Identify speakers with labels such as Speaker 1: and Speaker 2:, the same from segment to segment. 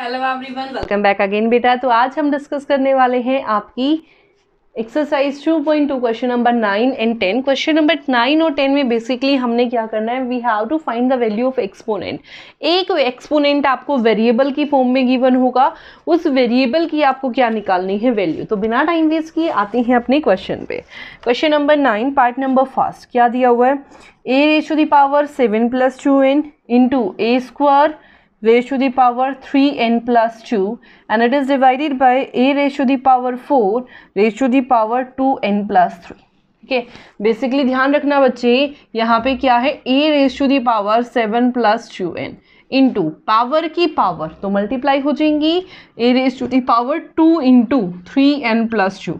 Speaker 1: Hello everyone welcome back again बेटा तो आज हम डिस्कस करने वाले हैं आपकी exercise two point two question number nine and ten question number nine और टेन में बेसिकली हमने क्या करना है we have to find the value of exponent एक एक्सपोनेंट आपको वेरिएबल की फॉर्म में गिवन होगा उस वेरिएबल की आपको क्या निकालनी है वैल्यू तो बिना टाइम वेस्ट किए आते हैं अपने क्वेश्चन पे question number nine part number first क्या दिया हुआ है a raise to the power seven plus two n into a square raised to the power 3n plus 2 and it is divided by a raised to the power 4 raised to the power 2n plus 3 ठीक है basically ध्यान रखना बच्चे यहाँ पे क्या है a raise to the power seven plus two n into power की पावर तो मल्टीप्लाई हो जाएंगी a raise to the power two into three n plus two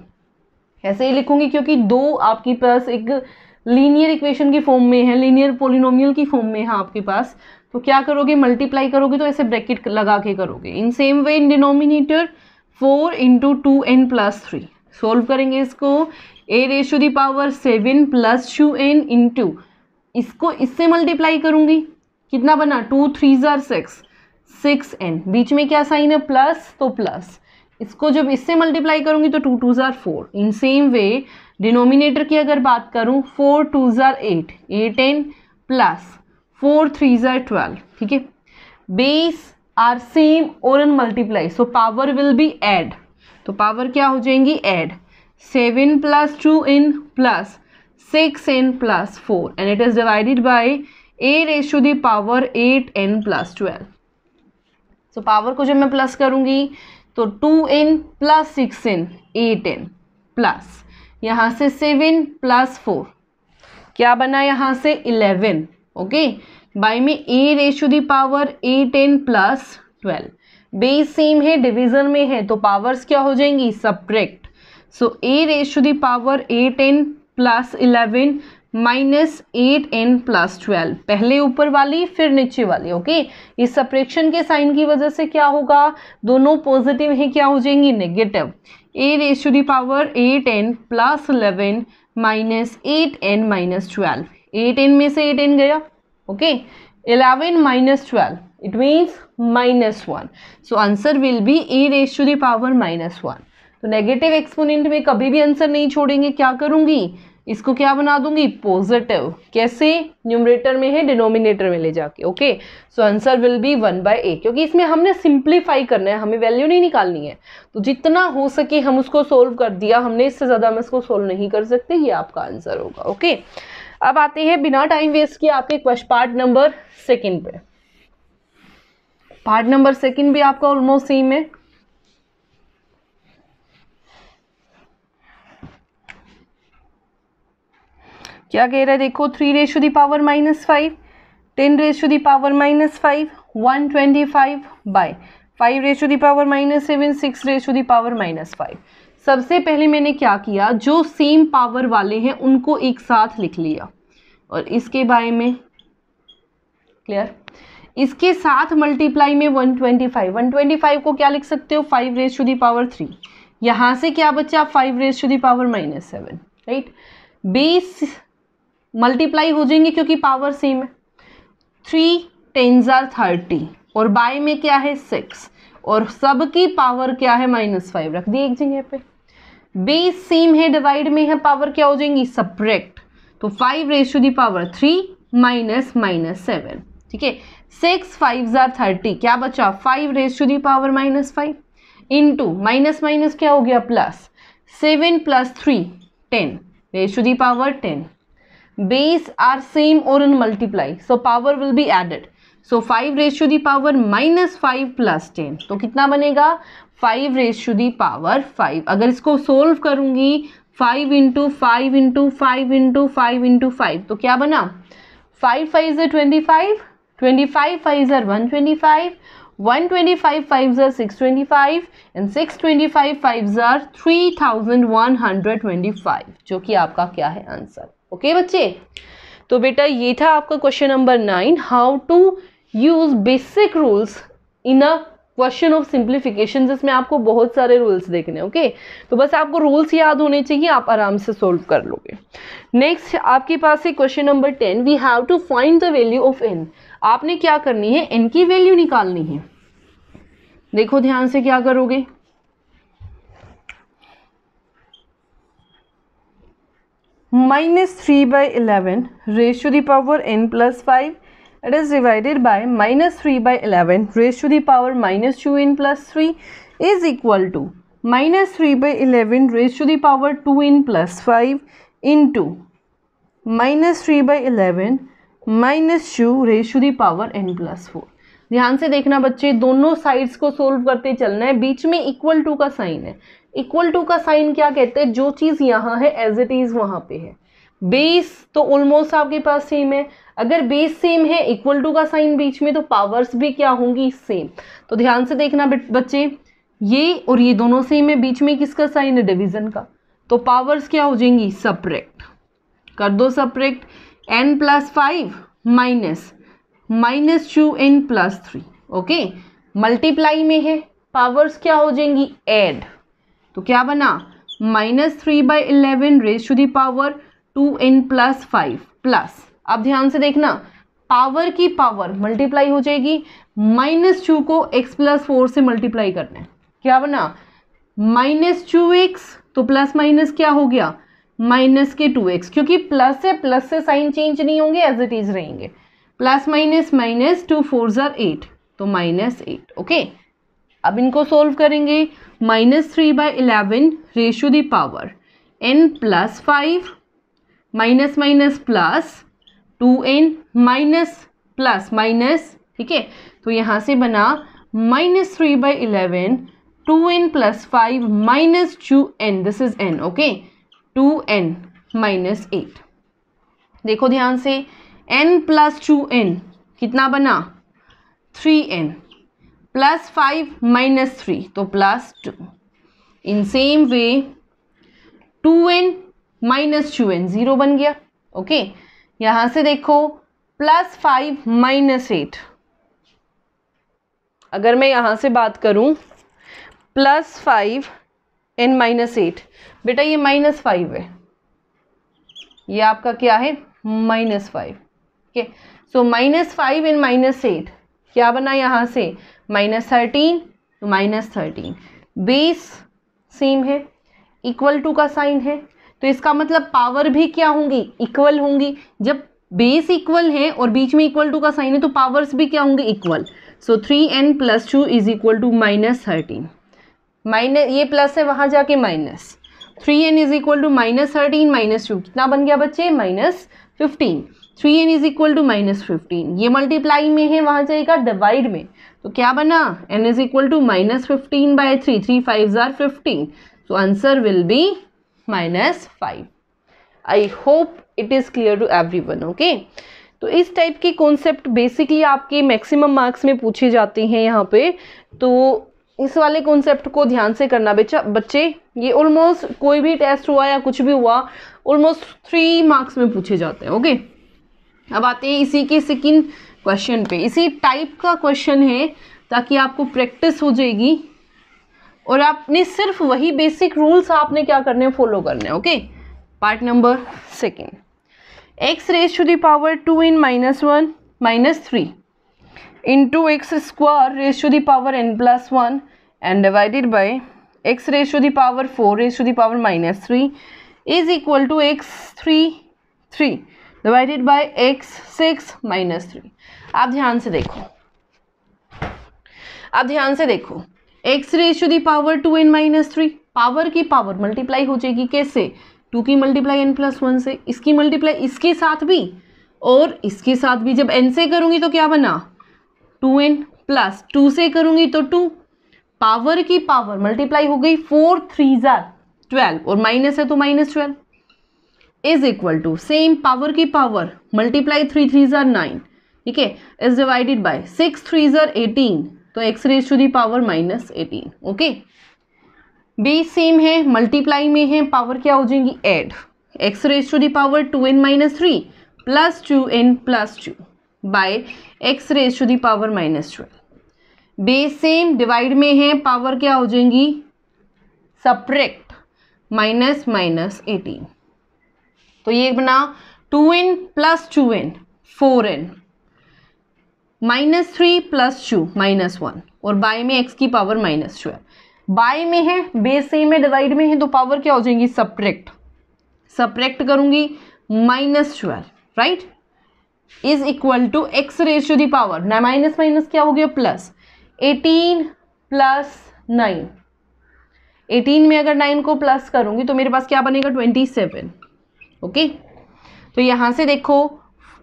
Speaker 1: ऐसे ही लिखूंगी क्योंकि दो आपके पास एक लीनियर इक्वेशन की फॉर्म में है लीनियर पोलिनोमियल की फॉर्म में है आपके पास तो क्या करोगे मल्टीप्लाई करोगे तो ऐसे ब्रैकेट लगा के करोगे in same way in denominator four into two n plus three solve करेंगे इसको a raise to the power seven plus two n into इसको इससे मल्टीप्लाई करूँगी कितना बना टू थ्री ज़ार सिक्स सिक्स एन बीच में क्या साइन है प्लस तो प्लस इसको जब इससे मल्टीप्लाई करूँगी तो टू टू ज़ार four in same way denominator की अगर बात करूँ फोर टू ज़ार eight eight n plus four three जर ट्वेल्व ठीक है बेस आर सेम और in multiply so power will be add तो पावर क्या हो जाएंगी add seven plus two n plus six n plus four and it is divided by a raise to the power eight n plus twelve so power को जब मैं plus करूँगी तो two n plus six n eight n plus यहाँ से seven plus four क्या बना यहाँ से इलेवन ओके बाई में a raise to the power a ten plus twelve base same है डिवीजन में है तो पावर्स क्या हो जाएंगी subtract so a raise to the power a ten plus eleven minus eight n plus twelve पहले ऊपर वाली फिर नीचे वाली ओके इस सप्रेक्शन के साइन की वजह से क्या होगा दोनों पॉजिटिव हैं क्या हो जाएंगी negative a raise to the power eight n plus eleven minus eight n minus twelve n में से एन गया okay eleven minus twelve it means minus one so answer will be a raise to the power minus one तो negative exponent में कभी भी answer नहीं छोड़ेंगे क्या करूंगी इसको क्या बना दूंगी पॉजिटिव कैसे न्यूमरेटर में है डिनोमिनेटर में ले जाके okay so answer will be one by a क्योंकि इसमें हमने सिंप्लीफाई करना है हमें वैल्यू नहीं निकालनी है तो जितना हो सके हम उसको सोल्व कर दिया हमने इससे ज़्यादा हम इसको सोल्व नहीं कर सकते ये आपका आंसर होगा ओके okay? अब आते हैं बिना टाइम वेस्ट किए आपके क्वेश्चन पार्ट नंबर सेकंड पे पार्ट नंबर सेकंड भी आपका ऑलमोस्ट सेम है क्या कह रहा है देखो three raise to the power minus five ten raise to the power minus five one twenty five by five raise to the power minus seven six raise to the power minus five सबसे पहले मैंने क्या किया जो सेम पावर वाले हैं उनको एक साथ लिख लिया और इसके बारे में क्लियर इसके साथ मल्टीप्लाई में 125 125 को क्या लिख सकते हो five raise to the power three यहां से क्या बचा five raise to the power minus seven right base multiply हो जाएंगे क्योंकि पावर सेम है थ्री टेन्स आर थर्टी और बाय में क्या है सिक्स और सबकी पावर क्या है माइनस फाइव रख दिए एक जगह पे बेस सेम है डिवाइड में है पावर क्या हो जाएंगी सप्रेक्ट तो five raise to the power three minus minus seven ठीक है सिक्स फाइव ज़ार थर्टी क्या बचा five raise to the power minus five into minus minus क्या हो गया plus seven plus three ten raise to the power ten base are same और in multiply so power will be added so five raise to the power minus five plus ten तो कितना बनेगा five raise to the power five अगर इसको solve करूंगी five into five into five into five into five तो क्या बना five five twenty five twenty five five are one twenty five one twenty five five are six twenty five and six twenty five five are three thousand one hundred twenty five जो कि आपका क्या है answer okay okay, बच्चे तो बेटा ये था आपका question number nine how to use basic rules in a question of simplification जिसमें आपको बहुत सारे रूल्स देखने ओके okay? तो बस आपको रूल्स याद होने चाहिए आप आराम से सोल्व कर लोगे नेक्स्ट आपके पास है question number ten we have to find the value of n आपने क्या करनी है एन की वैल्यू निकालनी है देखो ध्यान से क्या करोगे minus three by eleven raise to the power n plus five it is divided by minus three by eleven raised to the power minus two n plus three is equal to minus three by eleven 11 to the power two n plus five into minus three by eleven minus two raise to the power n plus four ध्यान से देखना बच्चे दोनों sides को solve करते चलना है बीच में इक्वल टू का साइन है इक्वल टू का साइन क्या कहते हैं जो चीज़ यहाँ है एज इट इज़ वहाँ पे है बेस तो ऑलमोस्ट आपके पास सेम है अगर बेस सेम है इक्वल टू का साइन बीच में तो पावर्स भी क्या होंगी सेम तो ध्यान से देखना बच्चे ये और ये दोनों सेम है बीच में किसका साइन है डिवीजन का तो पावर्स क्या हो जाएंगी सपरेक्ट कर दो subtract n plus five minus minus two n plus three okay multiply में है पावर्स क्या हो जाएंगी एड तो क्या बना minus three by eleven raise to the power two n plus five plus अब ध्यान से देखना पावर की पावर मल्टीप्लाई हो जाएगी माइनस टू को एक्स प्लस फोर से मल्टीप्लाई करना है क्या बना माइनस टू एक्स तो प्लस माइनस क्या हो गया माइनस के टू एक्स क्योंकि प्लस से प्लस से साइन चेंज नहीं होंगे एज इट इज रहेंगे plus minus minus two four are eight तो माइनस एट ओके अब इनको सोल्व करेंगे minus three by eleven raise to the power n plus five minus minus plus two n minus plus minus ठीक है तो यहाँ से बना minus three by eleven two n plus five minus two n this is n okay two n minus eight देखो ध्यान से n plus two n कितना बना three n plus five minus three तो plus two n same way two n minus two n zero बन गया okay okay? यहां से देखो प्लस फाइव माइनस एट अगर मैं यहां से बात करूं plus five n minus eight बेटा ये माइनस फाइव है ये आपका क्या है माइनस फाइव ठीक है so minus five n minus eight क्या बना यहां से minus thirteen minus thirteen base same है इक्वल टू का साइन है तो इसका मतलब पावर भी क्या होंगी इक्वल होंगी जब बेस इक्वल है और बीच में इक्वल टू का साइन है तो पावर्स भी क्या होंगे equal so three n plus two is equal to minus thirteen minus ये प्लस है वहाँ जाके minus three n is equal to minus thirteen minus two कितना बन गया बच्चे minus fifteen three n is equal to minus fifteen ये multiply में है वहाँ जाएगा डिवाइड में तो क्या बना n is equal to minus fifteen by three three five are fifteen so answer will B minus five I hope it is clear to everyone okay तो इस टाइप के कॉन्सेप्ट बेसिकली आपके maximum marks में पूछे जाते हैं यहाँ पे तो इस वाले कॉन्सेप्ट को ध्यान से करना बेचा बच्चे ये ऑलमोस्ट कोई भी टेस्ट हुआ या कुछ भी हुआ ऑलमोस्ट थ्री मार्क्स में पूछे जाते हैं ओके अब आते हैं इसी के सेकेंड क्वेश्चन पे इसी टाइप का क्वेश्चन है ताकि आपको प्रैक्टिस हो जाएगी और आपने सिर्फ वही बेसिक रूल्स आपने क्या करने फॉलो करने हैं okay part number second x raise to the power two n minus one minus three n two x square raise to the power n plus one and divided by x raise to the power four raise to the power minus three is equal to x three three divided by x six minus three आप ध्यान से देखो आप ध्यान से देखो x raise to the power two n minus three power की power multiply हो जाएगी कैसे टू की मल्टीप्लाई एन प्लस वन से इसकी मल्टीप्लाई इसके साथ भी और इसके साथ भी जब एन से करूँगी तो क्या बना टू एन प्लस टू से करूँगी तो टू पावर की पावर मल्टीप्लाई हो गई फोर थ्री ज़ार ट्वेल्व और माइनस है तो minus twelve is equal to same power की power multiply three three are nine ठीक है is divided by six three are eighteen तो x raise to the power minus eighteen okay बी same है multiply में है पावर क्या हो जाएगी add x raise to the power two n minus three plus two n plus two by x raise to the power minus twelve base same divide में है power क्या हो जाएगी सप्रेक्ट माइनस माइनस एटीन तो ये बना two n plus two n four n minus three plus two minus one और by में एक्स की पावर माइनस ट्वेल्व बाय में है बेस सेम है डिवाइड में है तो पावर क्या हो जाएंगी सब्ट्रैक्ट सब्ट्रैक्ट करूंगी minus twelve right is equal to x raise to the power ना माइनस माइनस क्या हो गया plus eighteen plus nine eighteen में अगर नाइन को प्लस करूंगी तो मेरे पास क्या बनेगा ट्वेंटी सेवन ओके तो यहां से देखो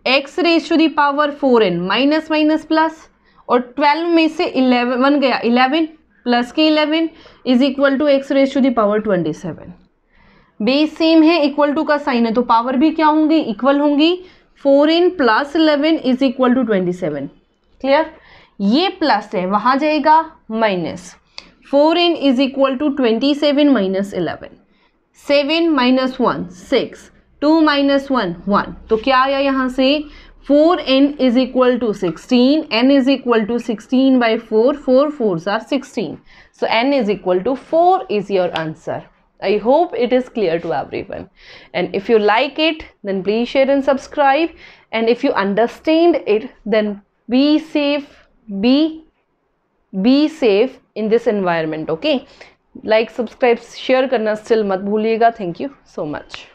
Speaker 1: x raise to the power four n minus minus plus और ट्वेल्व में से इलेवन बन गया इलेवन प्लस के eleven is equal to x raise to the power twenty seven base same है इक्वल टू का साइन है तो पावर भी क्या होंगी इक्वल होंगी four n plus eleven is equal to twenty seven clear ये प्लस है वहाँ जाएगा minus four n is equal to twenty seven minus eleven seven minus one six two minus one one तो क्या आया यहाँ से four n is equal to sixteen n is equal to sixteen by four four four are sixteen so n is equal to four is your answer I hope it is clear to everyone and if you like it then please share and subscribe and if you understand it then be safe be be safe in this environment okay like subscribe share करना still मत भूलिएगा thank you so much